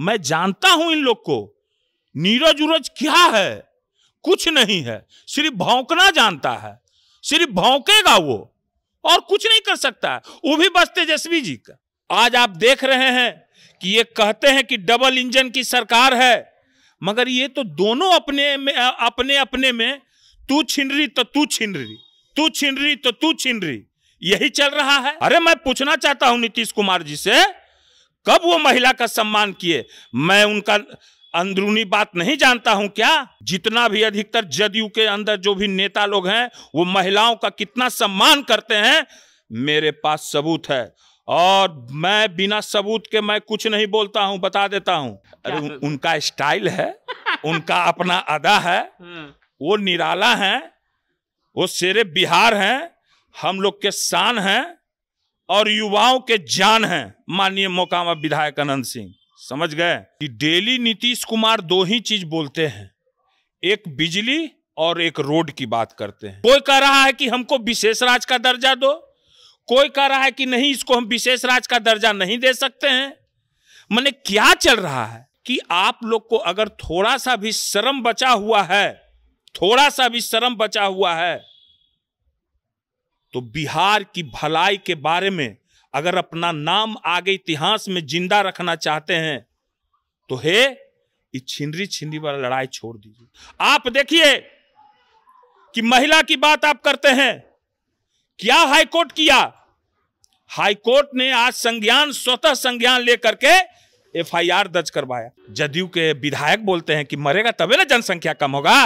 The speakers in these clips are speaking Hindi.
मैं जानता हूं इन लोग को नीरज उरज क्या है कुछ नहीं है सिर्फ भौंकना जानता है सिर्फ भौंकेगा वो और कुछ नहीं कर सकता वो भी बस तेजस्वी जी का आज आप देख रहे हैं कि ये कहते हैं कि डबल इंजन की सरकार है मगर ये तो दोनों अपने में अपने अपने में तू रही तो तू रही तू छिन रही तो तू रही यही चल रहा है अरे मैं पूछना चाहता हूं नीतीश कुमार जी से कब वो महिला का सम्मान किए मैं उनका अंदरूनी बात नहीं जानता हूं क्या जितना भी अधिकतर जदयू के अंदर जो भी नेता लोग हैं वो महिलाओं का कितना सम्मान करते हैं मेरे पास सबूत है और मैं बिना सबूत के मैं कुछ नहीं बोलता हूं बता देता हूं अरे उनका स्टाइल है उनका अपना अदा है हम्म। वो निराला है वो शेरे बिहार हैं हम लोग के शान हैं और युवाओं के जान है माननीय मोकामा विधायक अनंत सिंह समझ गए कि डेली नीतीश कुमार दो ही चीज बोलते हैं एक बिजली और एक रोड की बात करते हैं कोई कह रहा है कि हमको विशेष राज का दर्जा दो कोई कह रहा है कि नहीं इसको हम विशेष राज का दर्जा नहीं दे सकते हैं मैंने क्या चल रहा है कि आप लोग को अगर थोड़ा सा भी शर्म बचा हुआ है थोड़ा सा भी शर्म बचा हुआ है तो बिहार की भलाई के बारे में अगर अपना नाम आगे इतिहास में जिंदा रखना चाहते हैं तो हे इस छिंदरी छिंदी वाला लड़ाई छोड़ दीजिए आप देखिए कि महिला की बात आप करते हैं क्या हाईकोर्ट किया हाईकोर्ट ने आज संज्ञान स्वतः संज्ञान लेकर के एफआईआर दर्ज करवाया जदयू के विधायक बोलते हैं कि मरेगा तबे ना जनसंख्या कम होगा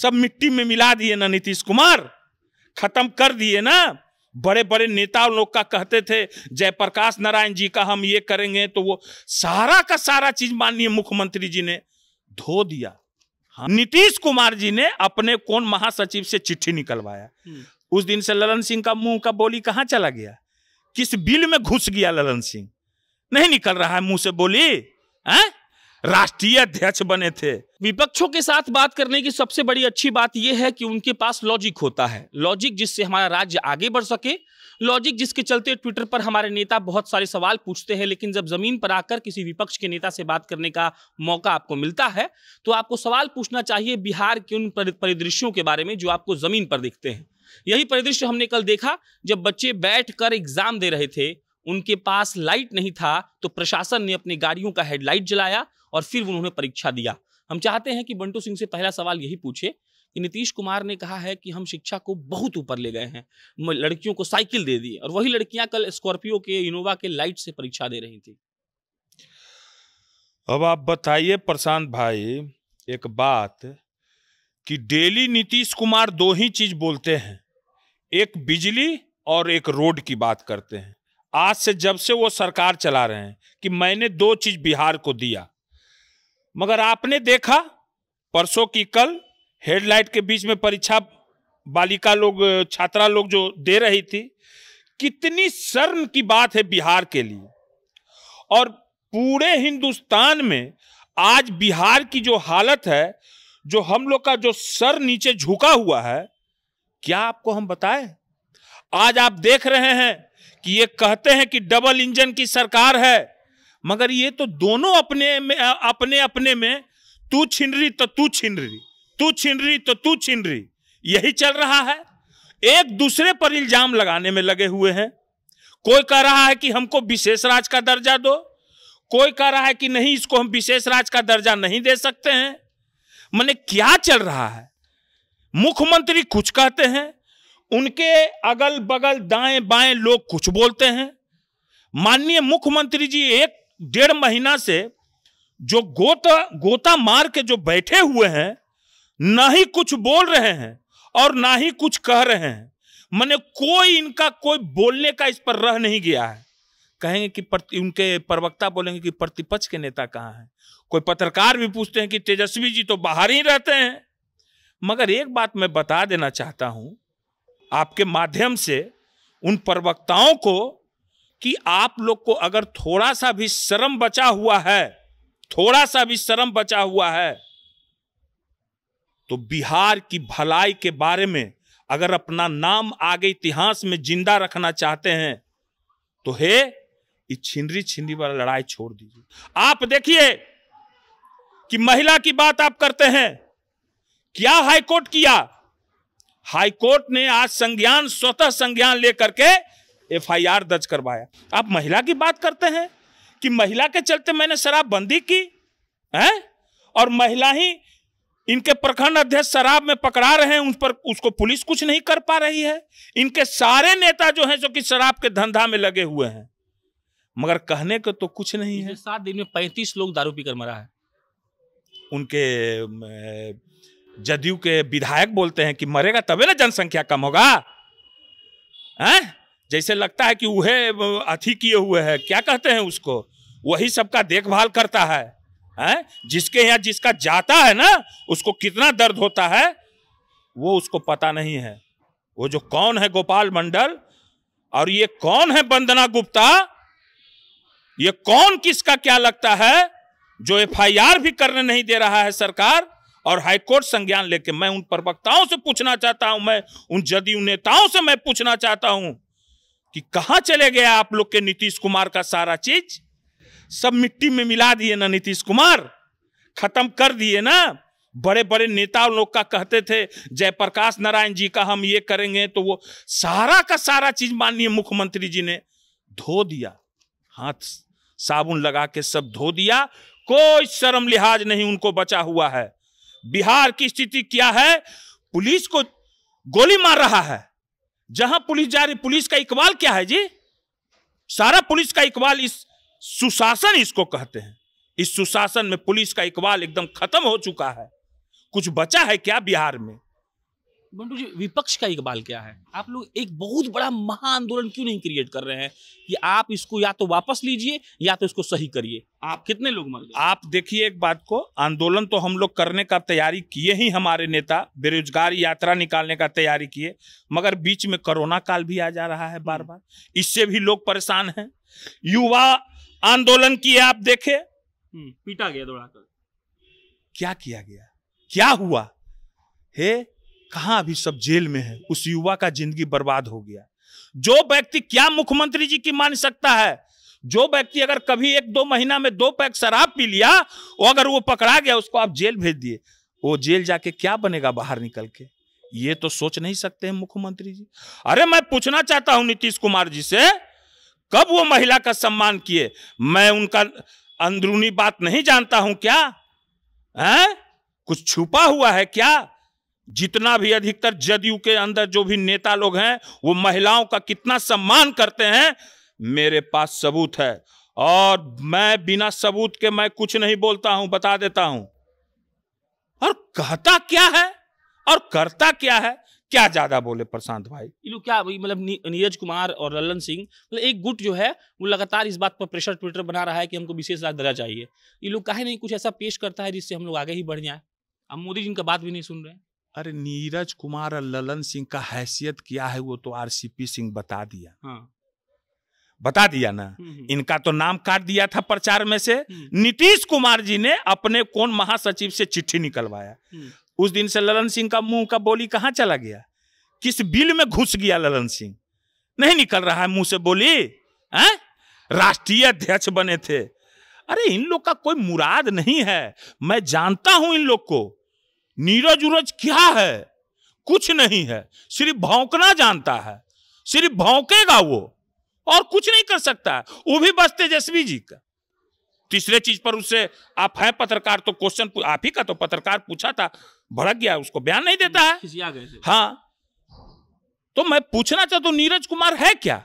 सब मिट्टी में मिला दिए ना नीतीश कुमार खत्म कर दिए ना बड़े बड़े नेता लोग का कहते थे जयप्रकाश नारायण जी का हम ये करेंगे तो वो सारा का सारा चीज माननीय मुख्यमंत्री जी ने धो दिया हाँ। नीतीश कुमार जी ने अपने कौन महासचिव से चिट्ठी निकलवाया हम्म। उस दिन से ललन सिंह का मुंह का बोली कहाँ चला गया किस बिल में घुस गया ललन सिंह नहीं निकल रहा है मुंह से बोली है हाँ? राष्ट्रीय अध्यक्ष बने थे विपक्षों के साथ बात करने की सबसे बड़ी अच्छी बात यह है कि उनके पास लॉजिक होता है लॉजिक जिससे हमारा राज्य आगे बढ़ सके लॉजिक जिसके चलते ट्विटर पर हमारे नेता बहुत सारे सवाल पूछते हैं लेकिन जब जमीन पर आकर किसी विपक्ष के नेता से बात करने का मौका आपको मिलता है तो आपको सवाल पूछना चाहिए बिहार के उन परिदृश्यों के बारे में जो आपको जमीन पर दिखते हैं यही परिदृश्य हमने कल देखा जब बच्चे बैठ कर एग्जाम दे रहे थे उनके पास लाइट नहीं था तो प्रशासन ने अपनी गाड़ियों का हेडलाइट जलाया और फिर उन्होंने परीक्षा दिया हम चाहते हैं कि बंटू सिंह से पहला सवाल यही पूछे कि नीतीश कुमार ने कहा है कि हम शिक्षा को बहुत ऊपर ले गए हैं लड़कियों को साइकिल दे दी और वही लड़कियां कल स्कॉर्पियो के इनोवा के लाइट से परीक्षा दे रही थी अब आप बताइए प्रशांत भाई एक बात कि डेली नीतीश कुमार दो ही चीज बोलते हैं एक बिजली और एक रोड की बात करते हैं आज से जब से वो सरकार चला रहे हैं कि मैंने दो चीज बिहार को दिया मगर आपने देखा परसों की कल हेडलाइट के बीच में परीक्षा बालिका लोग छात्रा लोग जो दे रही थी कितनी शर्म की बात है बिहार के लिए और पूरे हिंदुस्तान में आज बिहार की जो हालत है जो हम लोग का जो सर नीचे झुका हुआ है क्या आपको हम बताएं आज आप देख रहे हैं कि ये कहते हैं कि डबल इंजन की सरकार है मगर ये तो दोनों अपने में अपने अपने में तू छिन रही तो तू छिन रही तू छिन रही तो तू छिन रही यही चल रहा है एक दूसरे पर इल्जाम लगाने में लगे हुए हैं कोई कह रहा है कि हमको विशेष राज का दर्जा दो कोई कह रहा है कि नहीं इसको हम विशेष राज का दर्जा नहीं दे सकते हैं मैंने क्या चल रहा है मुख्यमंत्री कुछ कहते हैं उनके अगल बगल दाएं बाएं लोग कुछ बोलते हैं माननीय मुख्यमंत्री जी एक डेढ़ महीना से जो गोता गोता मार के जो बैठे हुए हैं ना ही कुछ बोल रहे हैं और ना ही कुछ कह रहे हैं मैंने कोई इनका कोई बोलने का इस पर रह नहीं गया है कहेंगे कि प्रति उनके प्रवक्ता बोलेंगे कि प्रतिपक्ष के नेता कहाँ हैं कोई पत्रकार भी पूछते हैं कि तेजस्वी जी तो बाहर ही रहते हैं मगर एक बात मैं बता देना चाहता हूं आपके माध्यम से उन प्रवक्ताओं को कि आप लोग को अगर थोड़ा सा भी शर्म बचा हुआ है थोड़ा सा भी शर्म बचा हुआ है तो बिहार की भलाई के बारे में अगर अपना नाम आगे इतिहास में जिंदा रखना चाहते हैं तो हे छिंदी छिंदी वाला लड़ाई छोड़ दीजिए आप देखिए कि महिला की बात आप करते हैं क्या हाईकोर्ट किया हाईकोर्ट ने आज संज्ञान स्वतः संज्ञान लेकर के एफआईआर दर्ज करवाया आप महिला की बात करते हैं कि महिला के चलते मैंने शराबबंदी की है और महिला ही इनके प्रखंड अध्यक्ष शराब में पकड़ा रहे हैं उन पर उसको पुलिस कुछ नहीं कर पा रही है इनके सारे नेता जो हैं जो कि शराब के धंधा में लगे हुए हैं मगर कहने को तो कुछ नहीं है सात दिन में पैंतीस लोग दारू पीकर मरा है उनके जदयू के विधायक बोलते हैं कि मरेगा तबे ना जनसंख्या कम होगा है जैसे लगता है कि वह अथी किए हुए हैं क्या कहते हैं उसको वही सबका देखभाल करता है हैं जिसके यहाँ जिसका जाता है ना उसको कितना दर्द होता है वो उसको पता नहीं है वो जो कौन है गोपाल मंडल और ये कौन है वंदना गुप्ता ये कौन किसका क्या लगता है जो एफआईआर भी करने नहीं दे रहा है सरकार और हाईकोर्ट संज्ञान लेके मैं उन प्रवक्ताओं से पूछना चाहता हूं मैं उन जदयू नेताओं से मैं पूछना चाहता हूं कि कहा चले गया आप लोग के नीतीश कुमार का सारा चीज सब मिट्टी में मिला दिए ना नीतीश कुमार खत्म कर दिए ना बड़े बड़े नेता लोग का कहते थे जयप्रकाश नारायण जी का हम ये करेंगे तो वो सारा का सारा चीज माननीय मुख्यमंत्री जी ने धो दिया हाथ साबुन लगा के सब धो दिया कोई शर्म लिहाज नहीं उनको बचा हुआ है बिहार की स्थिति क्या है पुलिस को गोली मार रहा है जहां पुलिस जा रही पुलिस का इकबाल क्या है जी सारा पुलिस का इकबाल इस सुशासन इसको कहते हैं इस सुशासन में पुलिस का इकबाल एकदम खत्म हो चुका है कुछ बचा है क्या बिहार में बंटू जी विपक्ष का इकबाल क्या है आप लोग एक बहुत बड़ा महा आंदोलन क्यों नहीं क्रिएट कर रहे हैं कि आप इसको या तो वापस लीजिए या तो इसको सही करिए आप कितने लोग मर गए आप देखिए एक बात को आंदोलन तो हम लोग करने का तैयारी किए ही हमारे नेता बेरोजगार यात्रा निकालने का तैयारी किए मगर बीच में कोरोना काल भी आ जा रहा है बार बार हम्म। इससे भी लोग परेशान है युवा आंदोलन किए आप देखे हम्म, पीटा गया दौड़ाकर क्या किया गया क्या हुआ हे कहा अभी सब जेल में है उस युवा का जिंदगी बर्बाद हो गया जो व्यक्ति क्या मुख्यमंत्री जी की मान सकता है जो व्यक्ति अगर कभी एक दो महीना में दो पैक शराब पी लिया वो अगर वो पकड़ा गया उसको आप जेल भेज दिए वो जेल जाके क्या बनेगा बाहर निकल के ये तो सोच नहीं सकते हैं मुख्यमंत्री जी अरे मैं पूछना चाहता हूं नीतीश कुमार जी से कब वो महिला का सम्मान किए मैं उनका अंदरूनी बात नहीं जानता हूं क्या है कुछ छुपा हुआ है क्या जितना भी अधिकतर जदयू के अंदर जो भी नेता लोग हैं वो महिलाओं का कितना सम्मान करते हैं मेरे पास सबूत है और मैं बिना सबूत के मैं कुछ नहीं बोलता हूं बता देता हूं और कहता क्या है और करता क्या है क्या ज्यादा बोले प्रशांत भाई ये लोग क्या मतलब नीरज कुमार और लल्लन सिंह मतलब एक गुट जो है वो लगातार इस बात पर प्रेशर ट्विटर बना रहा है कि हमको विशेष राज दर्जा चाहिए ये लोग कहे नहीं कुछ ऐसा पेश करता है जिससे हम लोग आगे ही बढ़ जाए हम मोदी जी का बात भी नहीं सुन रहे हैं अरे नीरज कुमार और ललन सिंह का हैसियत क्या है वो तो आरसीपी सिंह बता दिया हाँ। बता दिया ना हम्म, हम्म। इनका तो नाम काट दिया था प्रचार में से हम्म। नीतीश कुमार जी ने अपने कौन महासचिव से चिट्ठी निकलवाया उस दिन से ललन सिंह का मुंह का बोली कहाँ चला गया किस बिल में घुस गया ललन सिंह नहीं निकल रहा है मुंह से बोली है राष्ट्रीय अध्यक्ष बने थे अरे इन लोग का कोई मुराद नहीं है मैं जानता हूं इन लोग को नीरज उरज क्या है कुछ नहीं है सिर्फ भौंकना जानता है सिर्फ भौंकेगा वो और कुछ नहीं कर सकता है वो भी बस तेजस्वी जी का तीसरे चीज पर उससे आप हैं पत्रकार तो क्वेश्चन आप ही का तो पत्रकार पूछा था भड़क गया उसको बयान नहीं देता है हाँ तो मैं पूछना चाहता हूँ नीरज कुमार है क्या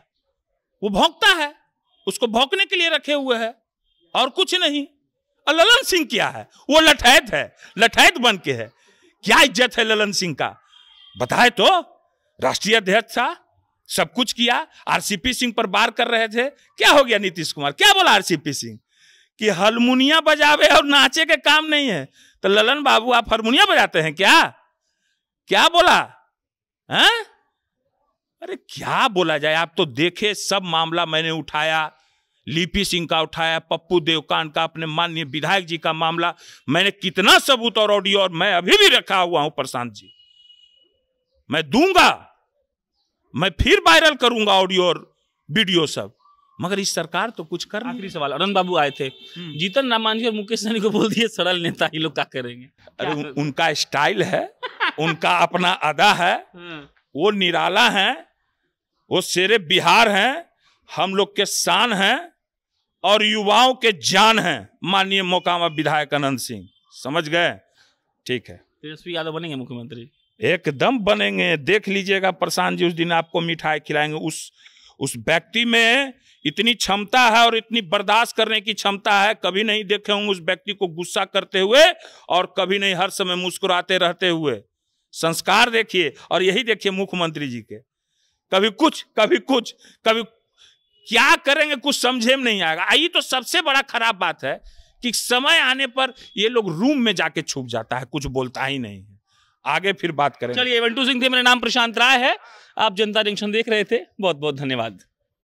वो भौंकता है उसको भौंकने के लिए रखे हुए है और कुछ नहीं ललन सिंह क्या है वो लठैत है लठैत बन के है क्या इज्जत है ललन सिंह का बताए तो राष्ट्रीय अध्यक्ष था सब कुछ किया आरसीपी सिंह पर बार कर रहे थे क्या हो गया नीतीश कुमार क्या बोला आरसीपी सिंह कि हारमोनिया बजावे और नाचे के काम नहीं है तो ललन बाबू आप हारमोनिया बजाते हैं क्या क्या बोला है? हाँ? अरे क्या बोला जाए आप तो देखे सब मामला मैंने उठाया लिपि सिंह का उठाया पप्पू देवकान का अपने माननीय विधायक जी का मामला मैंने कितना सबूत और ऑडियो और मैं अभी भी रखा हुआ हूं प्रशांत जी मैं दूंगा मैं फिर वायरल करूंगा ऑडियो और वीडियो सब मगर इस सरकार तो कुछ कर आखिरी सवाल अरुण बाबू आए थे हम्म। जीतन नाम मानिए मुकेश सहनी को बोल दिए सरल नेता ही लोग क्या करेंगे अरे उनका स्टाइल है उनका अपना अदा है हाँ। वो निराला है वो शेरे बिहार हैं हम लोग के शान हैं और युवाओं के जान हैं माननीय मोकामा विधायक अनंत सिंह समझ गए ठीक है तेजस्वी यादव बनेंगे मुख्यमंत्री एकदम बनेंगे देख लीजिएगा प्रशांत जी उस दिन आपको मिठाई खिलाएंगे उस उस व्यक्ति में इतनी क्षमता है और इतनी बर्दाश्त करने की क्षमता है कभी नहीं देखे होंगे उस व्यक्ति को गुस्सा करते हुए और कभी नहीं हर समय मुस्कुराते रहते हुए संस्कार देखिए और यही देखिए मुख्यमंत्री जी के कभी कुछ कभी कुछ कभी क्या करेंगे कुछ समझे में नहीं आएगा आई तो सबसे बड़ा खराब बात है कि समय आने पर ये लोग रूम में जाके छुप जाता है कुछ बोलता ही नहीं है आगे फिर बात करें चलिए सिंह थे मेरा नाम प्रशांत राय है आप जनता जंक्शन देख रहे थे बहुत बहुत धन्यवाद